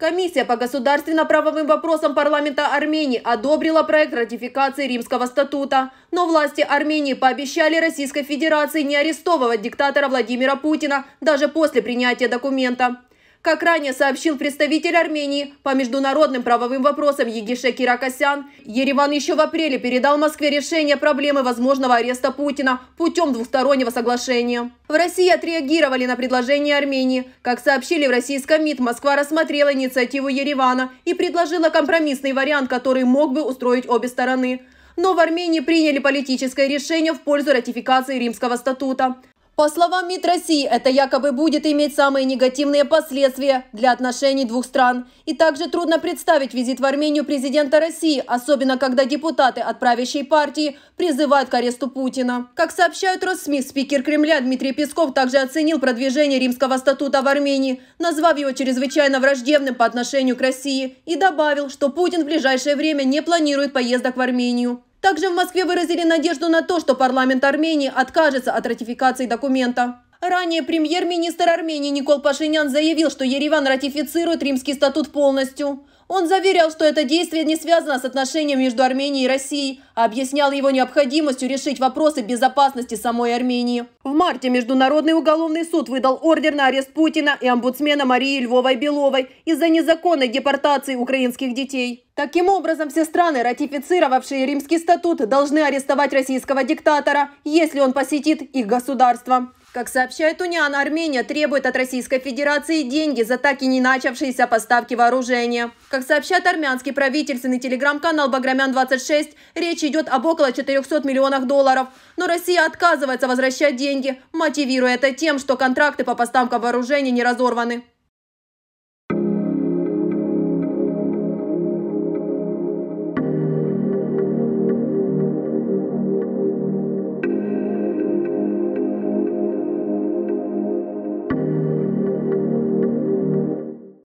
Комиссия по государственно-правовым вопросам парламента Армении одобрила проект ратификации Римского статута. Но власти Армении пообещали Российской Федерации не арестовывать диктатора Владимира Путина даже после принятия документа. Как ранее сообщил представитель Армении по международным правовым вопросам Егише Киракосян, Ереван еще в апреле передал Москве решение проблемы возможного ареста Путина путем двустороннего соглашения. В России отреагировали на предложение Армении. Как сообщили в российском МИД, Москва рассмотрела инициативу Еревана и предложила компромиссный вариант, который мог бы устроить обе стороны но в Армении приняли политическое решение в пользу ратификации Римского статута. По словам МИД России, это якобы будет иметь самые негативные последствия для отношений двух стран. И также трудно представить визит в Армению президента России, особенно когда депутаты от правящей партии призывают к аресту Путина. Как сообщают Россми, спикер Кремля Дмитрий Песков также оценил продвижение римского статута в Армении, назвав его чрезвычайно враждебным по отношению к России и добавил, что Путин в ближайшее время не планирует поездок в Армению. Также в Москве выразили надежду на то, что парламент Армении откажется от ратификации документа. Ранее премьер-министр Армении Никол Пашинян заявил, что Ереван ратифицирует римский статут полностью. Он заверял, что это действие не связано с отношениями между Арменией и Россией, а объяснял его необходимостью решить вопросы безопасности самой Армении. В марте Международный уголовный суд выдал ордер на арест Путина и омбудсмена Марии Львовой-Беловой из-за незаконной депортации украинских детей. Таким образом, все страны, ратифицировавшие Римский статут, должны арестовать российского диктатора, если он посетит их государство. Как сообщает Униан, Армения требует от Российской Федерации деньги за так и не начавшиеся поставки вооружения. Как сообщает армянский правительственный телеграм-канал «Баграмян-26», речь идет об около 400 миллионах долларов. Но Россия отказывается возвращать деньги, мотивируя это тем, что контракты по поставкам вооружения не разорваны.